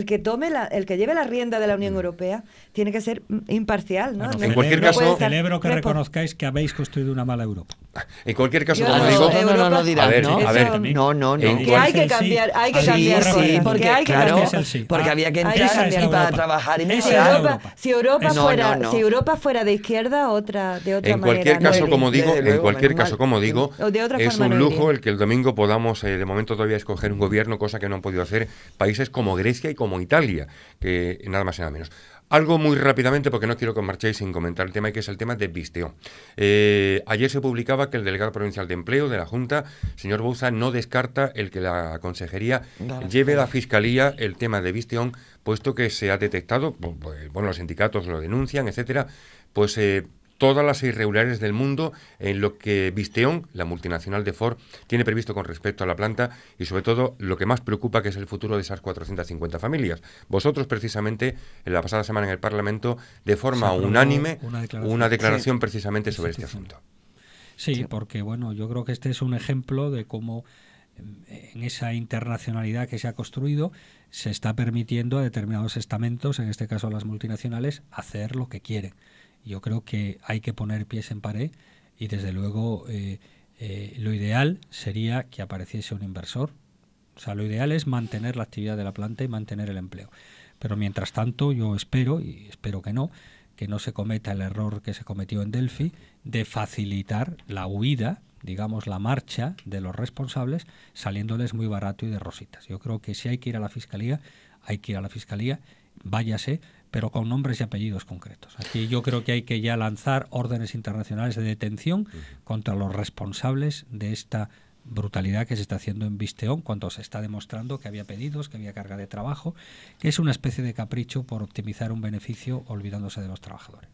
que tome el que lleve la rienda de la Unión mm. Europea tiene que ser mm, imparcial, ¿no? en cualquier caso, celebro que reconozcáis que habéis construido una mala Europa. En cualquier caso, como digo, no, no, no a ver, ¿no? A ver, no, no, no. Que hay que cambiar, hay que cambiar sí, porque hay que claro, porque había que entrar para trabajar si Europa, si Europa fuera, si Europa fuera de izquierda, otra de otra en manera. Cualquier caso, como digo, en cualquier caso, como digo, es un lujo el que el domingo podamos eh, de momento todavía escoger un gobierno, cosa que no han podido hacer países como Grecia y como Italia, que nada más y nada menos. Algo muy rápidamente, porque no quiero que os marchéis sin comentar el tema, que es el tema de Visteo. Eh, ayer se publicaba que el delegado provincial de empleo de la Junta, señor Bouza, no descarta el que la consejería lleve a la fiscalía el tema de Visteón, puesto que se ha detectado, pues, bueno, los sindicatos lo denuncian, etcétera, pues eh, todas las irregularidades del mundo en lo que Visteon, la multinacional de Ford, tiene previsto con respecto a la planta y sobre todo lo que más preocupa que es el futuro de esas 450 familias. Vosotros precisamente en la pasada semana en el Parlamento de forma unánime una declaración, precisamente sobre este asunto. Sí, porque bueno, yo creo que este es un ejemplo de cómo en esa internacionalidad que se ha construido, se está permitiendo a determinados estamentos, en este caso a las multinacionales, hacer lo que quieren. Yo creo que hay que poner pies en pared y desde luego eh, eh, lo ideal sería que apareciese un inversor. O sea, lo ideal es mantener la actividad de la planta y mantener el empleo. Pero mientras tanto, yo espero, y espero que no, que no se cometa el error que se cometió en Delphi de facilitar la huida, digamos, la marcha de los responsables saliéndoles muy barato y de rositas. Yo creo que si hay que ir a la fiscalía, hay que ir a la fiscalía, váyase, pero con nombres y apellidos concretos. Aquí yo creo que hay que ya lanzar órdenes internacionales de detención contra los responsables de esta brutalidad que se está haciendo en Visteón cuando se está demostrando que había pedidos, que había carga de trabajo, que es una especie de capricho por optimizar un beneficio olvidándose de los trabajadores.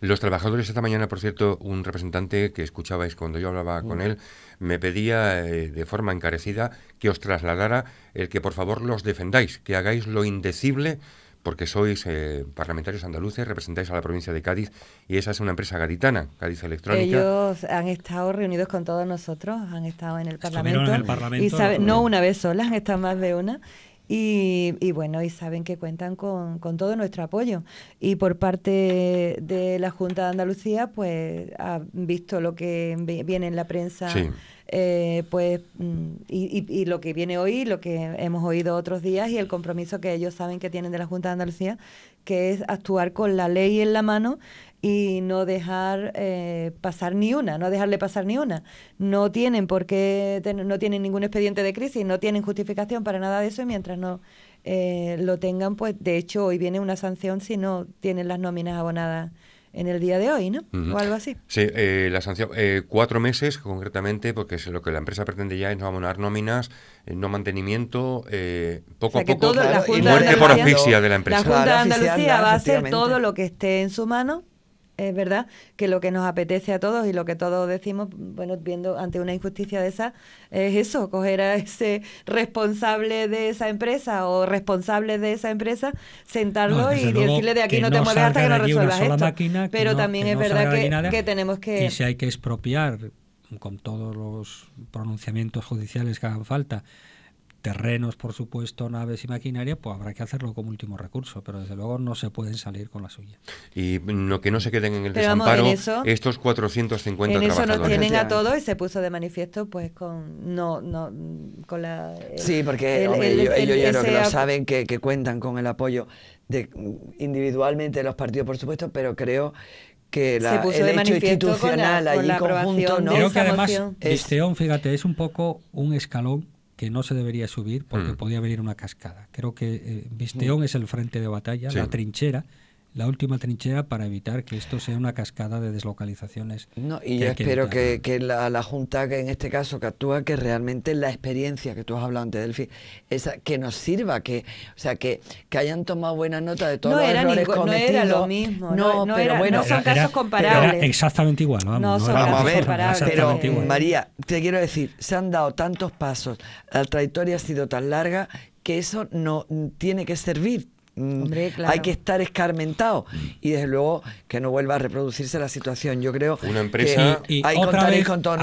Los trabajadores esta mañana, por cierto, un representante que escuchabais cuando yo hablaba con él, me pedía eh, de forma encarecida que os trasladara el que por favor los defendáis, que hagáis lo indecible porque sois eh, parlamentarios andaluces, representáis a la provincia de Cádiz y esa es una empresa gaditana, Cádiz Electrónica. Ellos han estado reunidos con todos nosotros, han estado en el Parlamento. y no una vez sola, han estado más de una. Y, bueno, y saben que cuentan con, todo nuestro apoyo. Y por parte de la Junta de Andalucía, pues han visto lo que viene en la prensa. Eh, pues mm, y, lo que viene hoy, lo que hemos oído otros días y el compromiso que ellos saben que tienen de la Junta de Andalucía, que es actuar con la ley en la mano y no dejar eh, pasar ni una, no dejarle pasar ni una. No tienen por qué, no tienen ningún expediente de crisis, no tienen justificación para nada de eso y mientras no eh, lo tengan, pues de hecho hoy viene una sanción si no tienen las nóminas abonadas en el día de hoy, ¿no? O algo así. Sí, eh, la sanción, eh, cuatro meses concretamente, porque es lo que la empresa pretende ya es no abonar nóminas, eh, no mantenimiento, poco a poco, y muerte por asfixia de la empresa. La Junta de Andalucía va a hacer todo lo que esté en su mano es verdad que lo que nos apetece a todos y lo que todos decimos, bueno, viendo ante una injusticia de esa, es eso, coger a ese responsable de esa empresa o responsable de esa empresa, sentarlo y decirle de aquí no, te mueves hasta que no resuelvas esto. Pero también es verdad que, que tenemos que... Y si hay que expropiar con todos los pronunciamientos judiciales que hagan falta, terrenos, por supuesto, naves y maquinaria, pues habrá que hacerlo como último recurso, pero desde luego no se pueden salir con la suya. Y no, que no se queden en el desamparo estos 450 en eso nos tienen a todos y se puso de manifiesto pues con no, no con la Sí, porque ellos, ellos ya lo saben que, cuentan con el apoyo de individualmente de los partidos, por supuesto, pero creo que la, el hecho institucional con conjunto, Creo que además, Esteón, fíjate, es un poco un escalón que no se debería subir porque hmm. podía venir una cascada. Creo que eh, Visteón hmm. es el frente de batalla, la trinchera, la última trinchera para evitar que esto sea una cascada de deslocalizaciones. No, y yo espero que, la, Junta, que en este caso que actúa, que realmente la experiencia que tú has hablado antes, Delfi, esa, que nos sirva, que, o sea, que, que hayan tomado buena nota de todos no los era errores No era lo mismo. No, pero son casos comparables. Era, exactamente igual. Vamos, no, son vamos a ver, pero María, te quiero decir, se han dado tantos pasos, la trayectoria ha sido tan larga que eso no tiene que servir Mm, hay que estar escarmentado y desde luego que no vuelva a reproducirse la situación. Yo creo que hay otra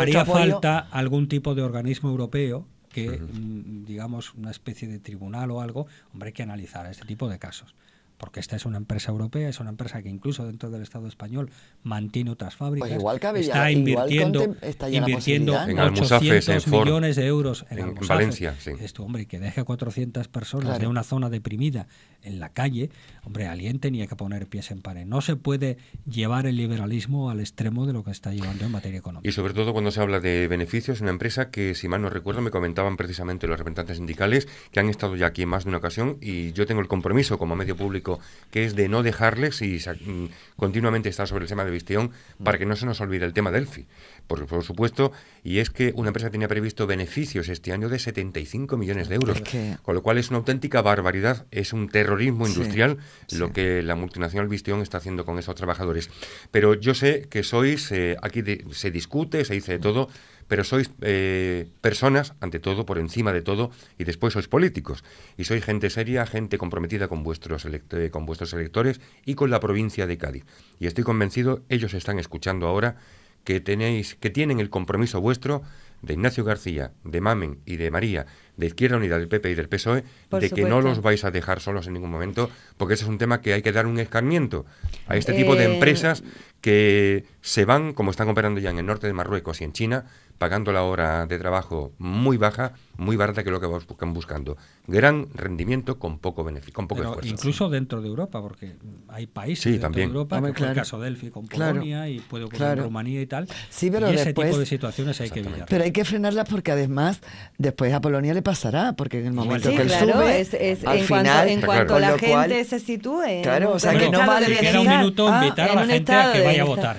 haría falta algún tipo de organismo europeo que, mm, digamos, una especie de tribunal o algo, hombre, hay que analizar este tipo de casos. Porque esta es una empresa europea, es una empresa que incluso dentro del Estado español mantiene otras pues fábricas. igual cabe ya está invirtiendo, está invirtiendo en 800 de euros en, Valencia. Esto, hombre, que deje a 400 personas de una zona deprimida en la calle, hombre, alguien tenía que poner pies en pared. No se puede llevar el liberalismo al extremo de lo que está llevando en materia económica. Y sobre todo cuando se habla de beneficios, una empresa que, si mal no recuerdo, me comentaban precisamente los representantes sindicales que han estado ya aquí en más de una ocasión y yo tengo el compromiso como medio público que es de no dejarles y mm, continuamente estar sobre el tema de Visteón para que no se nos olvide el tema Delphi, por, por supuesto, y es que una empresa tenía previsto beneficios este año de 75 millones de euros, con lo cual es una auténtica barbaridad, es un terror terrorismo industrial lo que la multinacional Vistión está haciendo con esos trabajadores. Pero yo sé que sois, eh, aquí se discute, se dice de todo, pero sois eh, personas, ante todo, por encima de todo, y después sois políticos. Y sois gente seria, gente comprometida con vuestros, eh, con vuestros electores y con la provincia de Cádiz. Y estoy convencido, ellos están escuchando ahora, que, tenéis, que tienen el compromiso vuestro de Ignacio García, de Mamen y de María, de Izquierda Unida, del PP y del PSOE, de que no los vais a dejar solos en ningún momento, porque ese es un tema que hay que dar un escarmiento a este tipo de eh, empresas que se van, como están operando ya en el norte de Marruecos y en China, pagando la hora de trabajo muy baja muy barata que es lo que buscan buscando. Gran rendimiento con poco beneficio, con poco esfuerzo. Incluso dentro de Europa, porque hay países dentro de Europa, ...como el caso de Delphi con Polonia y puede ocurrir en Rumanía y tal. Sí, pero y ese tipo de situaciones hay que evitar. Pero hay que frenarlas porque además después a Polonia le pasará, porque en el momento que él sube, es, es, en cuanto, en cuanto la gente se sitúe. Claro, o sea que no vale un minuto ah, invitar a la gente a que vaya a votar,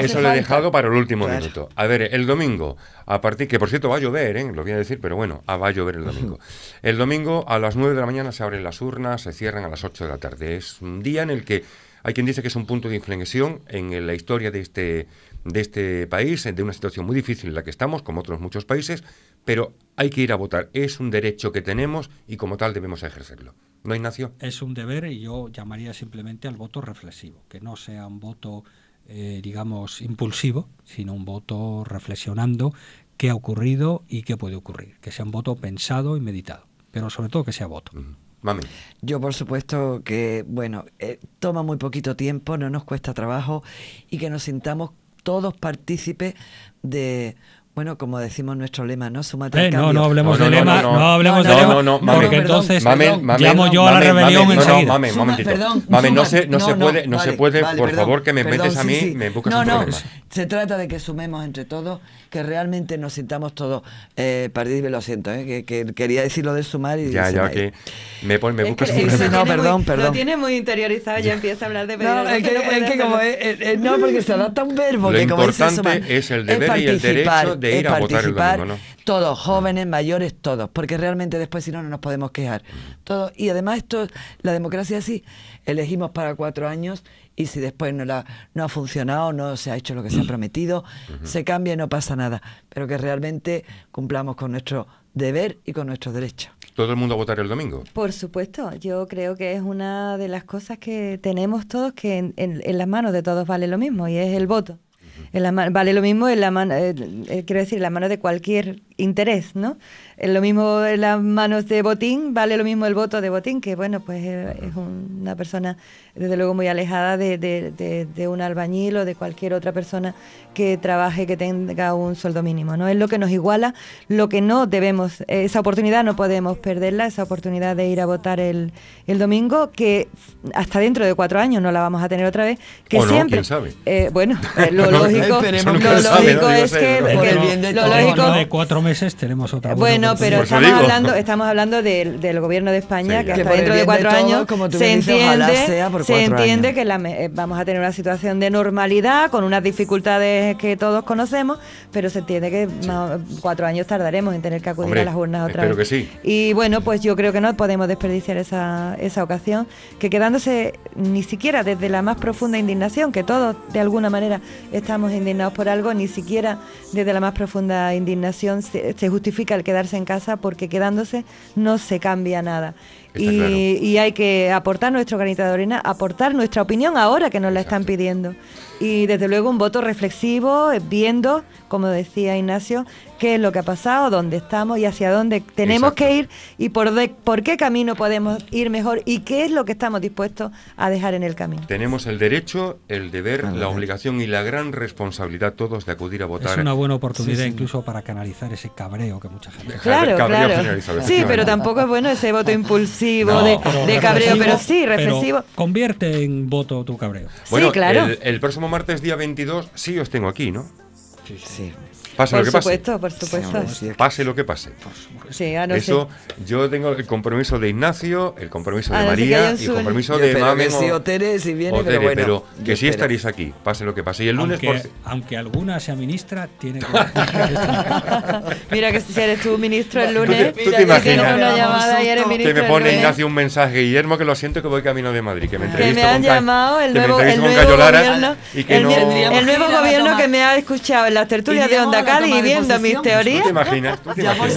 eso, lo he dejado para el último minuto. A ver, el domingo a partir, que por cierto va a llover, ¿eh? lo voy a decir, pero bueno, ah, va a llover el domingo. (laughs) El domingo a las 9 de la mañana se abren las urnas, se cierran a las 8 de la tarde. Es un día en el que hay quien dice que es un punto de inflexión en la historia de este, de este país, de una situación muy difícil en la que estamos, como otros muchos países, pero hay que ir a votar. Es un derecho que tenemos y como tal debemos ejercerlo. ¿No, Ignacio? Es un deber y yo llamaría simplemente al voto reflexivo, que no sea un voto eh, digamos, impulsivo, sino un voto reflexionando qué ha ocurrido y qué puede ocurrir, que sea un voto pensado y meditado, pero sobre todo que sea voto. Mami. Yo, por supuesto, que, bueno, eh, toma muy poquito tiempo, no nos cuesta trabajo y que nos sintamos todos partícipes de bueno, como decimos nuestro lema, ¿no? Súmate eh, No, no hablemos de lema, no, hablemos de lema, no, no, porque entonces llamo yo a la rebelión enseguida. No, mamen, perdón, no se, no se puede, no se puede, por favor, que me metes a mí, me buscas no, un problema. No, se trata de que sumemos entre todos, que realmente nos sintamos todos, eh, me lo siento, eh, que, quería decir lo de sumar y... Ya, ya, que me, me buscas un problema. No, perdón, perdón. Lo tiene muy interiorizado, ya empieza a hablar de No, es que como no, porque se adapta un verbo que como dice sumar. es el deber y el derecho de participar Todos, jóvenes, mayores, todos, porque realmente después si no, no nos podemos quejar. y además esto, la democracia así, elegimos para cuatro años y si después no, la, no ha funcionado, no se ha hecho lo que se ha prometido, se cambia y no pasa nada, pero que realmente cumplamos con nuestro deber y con nuestros derechos. ¿Todo el mundo a votar el domingo? Por supuesto, yo creo que es una de las cosas que tenemos todos, que en las manos de todos vale lo mismo, y es el voto vale lo mismo en la mano, eh, quiero decir, en la mano de cualquier interés, ¿no? En eh, lo mismo en las manos de Botín, vale lo mismo el voto de Botín, que bueno, pues eh, es una persona desde luego muy alejada de, de, un albañil o de cualquier otra persona que trabaje, que tenga un sueldo mínimo. ¿no? Es lo que nos iguala, lo que no debemos, esa oportunidad no podemos perderla, esa oportunidad de ir a votar el, el domingo, que hasta dentro de cuatro años no la vamos a tener otra vez. Que siempre, bueno, lo lógico, es que, lo lógico, de cuatro meses tenemos otra. Bueno, pero estamos hablando, estamos hablando del, gobierno de España que, hasta dentro de cuatro años se entiende, se entiende que eh, vamos a tener una situación de normalidad con unas dificultades que todos conocemos, pero se entiende que cuatro años tardaremos en tener que acudir a las urnas otra vez. que sí. Y bueno, pues yo creo que no podemos desperdiciar esa, esa ocasión, que quedándose ni siquiera desde la más profunda indignación, que todos de alguna manera estamos indignados por algo, ni siquiera desde la más profunda indignación se justifica el quedarse en casa porque quedándose no se cambia nada y, hay que aportar nuestro granito aportar nuestra opinión ahora que nos la están pidiendo y desde luego un voto reflexivo, eh, viendo, como decía Ignacio, qué es lo que ha pasado, dónde estamos y hacia dónde tenemos que ir y por, por qué camino podemos ir mejor y qué es lo que estamos dispuestos a dejar en el camino. Tenemos el derecho, el deber, la obligación y la gran responsabilidad todos de acudir a votar. Es una buena oportunidad incluso para canalizar ese cabreo que mucha gente... Claro, claro. Sí, pero tampoco es bueno ese voto (laughs) impulsivo de, cabreo, pero sí, reflexivo. convierte en voto tu cabreo. sí, claro. el martes, día 22, sí os tengo aquí, ¿no? Sí, sí. Pase por lo que supuesto, pase. Por supuesto, por supuesto. Pase lo que pase. Sí, Eso, yo tengo el compromiso de Ignacio, el compromiso de ah, María y el compromiso de Mami. viene, pero, que sí estaréis aquí, pase lo que pase. Y el lunes, aunque, pues, alguna sea ministra, tiene que. (laughs) (laughs) Mira que si eres tú ministro el lunes, ¿Tú te, imaginas? que me pone Ignacio un mensaje, Guillermo, que lo siento que voy camino de Madrid, que me entrevisto que me han llamado el nuevo, gobierno, que el, nuevo gobierno que me ha escuchado en las tertulias de Onda acá viendo mis teorías.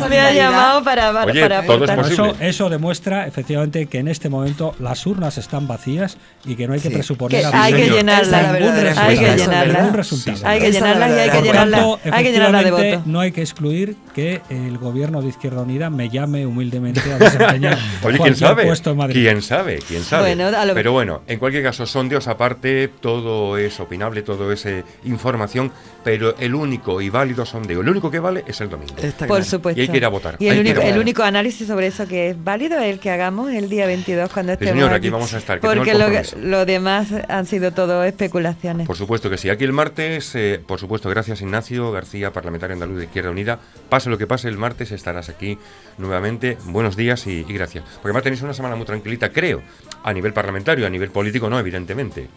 Me ha llamado para, para, Eso, eso, demuestra efectivamente que en este momento las urnas están vacías y que no hay que presuponer que hay, que llenarlas hay que llenarlas. hay que llenarlas. y hay que llenarlas. Hay que llenarlas de voto. No hay que excluir que el gobierno de Izquierda Unida me llame humildemente a desempeñar (laughs) Oye, ¿quién sabe? puesto en Madrid. ¿Quién sabe? ¿Quién sabe? Pero bueno, en cualquier caso, son Dios aparte, todo es opinable, todo es eh, información, pero el único y válido son digo Lo único que vale es el domingo. Por supuesto. Y hay que ir a votar. Y el, único, análisis sobre eso que es válido es el que hagamos el día 22 cuando estemos señor, aquí. vamos a estar. Porque lo, lo, demás han sido todo especulaciones. Por supuesto que sí. Aquí el martes, eh, por supuesto, gracias Ignacio García, parlamentario andaluz de Izquierda Unida. Pase lo que pase, el martes estarás aquí nuevamente. Buenos días y, gracias. Porque además tenéis una semana muy tranquilita, creo, a nivel parlamentario, a nivel político no, evidentemente.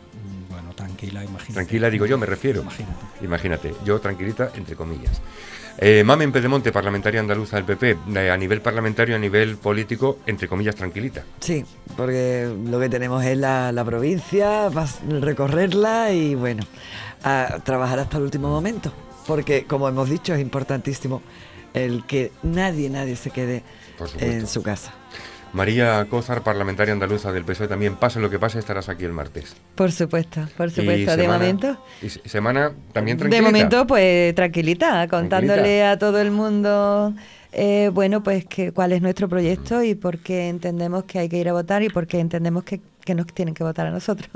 Tranquila, imagínate. Tranquila, digo yo, me refiero. Imagínate. Imagínate, yo tranquilita, entre comillas. Eh, en Pedemonte, parlamentaria andaluza del PP, eh, a nivel parlamentario, a nivel político, entre comillas, tranquilita. Sí, porque lo que tenemos es la, la provincia, recorrerla y bueno, a trabajar hasta el último momento. Porque, como hemos dicho, es importantísimo el que nadie, nadie se quede en su casa. María Cózar, parlamentaria andaluza del PSOE, también pase lo que pase, estarás aquí el martes. Por supuesto, por supuesto. de momento. Y semana también tranquilita. De momento, pues tranquilita, contándole a todo el mundo. Eh, bueno, pues que, cuál es nuestro proyecto y por qué entendemos que hay que ir a votar y por qué entendemos que que nos tienen que votar a nosotros.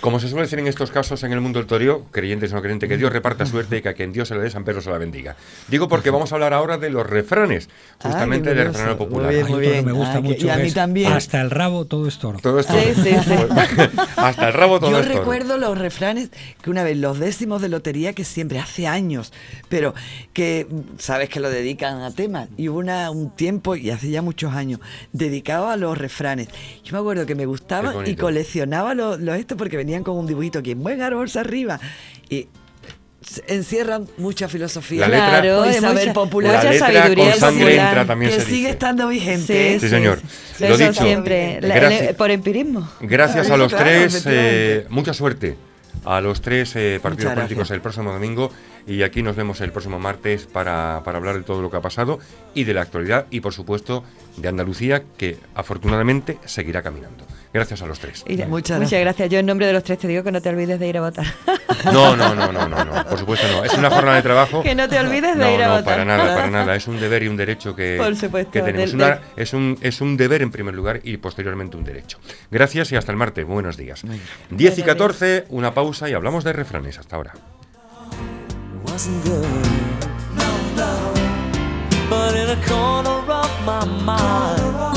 Como se suele decir en estos casos en el mundo del torio, creyentes o no creyentes, que Dios mm. reparta suerte y que a quien Dios se la dé, San Pedro se la bendiga. Digo porque vamos a hablar ahora de los refranes, justamente del refrán popular. Muy bien, muy bien. Me gusta mucho. Y a mí también. Hasta el rabo todo es toro. Todo Sí, sí, (laughs) hasta el rabo todo es toro. Yo recuerdo los refranes que una vez, los décimos de lotería que siempre, hace años, pero que sabes que lo dedican a temas. Y hubo una, un tiempo, y hace ya muchos años, dedicado a los refranes. Yo me acuerdo que me gustaba y coleccionaba los estos porque venían con un dibujito que buen árbol arriba. Y encierran mucha filosofía la letra, claro, saber popular, mucha sabiduría sangre entra, también que sigue estando vigente. Sí, señor. Lo dicho, siempre. por empirismo. Gracias a los tres, eh, mucha suerte a los tres eh, partidos políticos el próximo domingo y aquí nos vemos el próximo martes para, hablar de todo lo que ha pasado y de la actualidad y, por supuesto, de Andalucía, que afortunadamente seguirá caminando. Gracias a los tres. muchas, gracias. Yo en nombre de los tres te digo que no te olvides de ir a votar. (laughs) No, no, no, no, no, Por supuesto no. Es una forma de trabajo. Que no te olvides de ir a votar no, Para nada, para nada. (laughs) Es un deber y un derecho que, tenemos. es, un, es un deber en primer lugar y posteriormente un derecho. Gracias y hasta el martes. Buenos días. 10 y 14, una pausa y hablamos de refranes. Hasta ahora. No, no. But in a corner of my mind.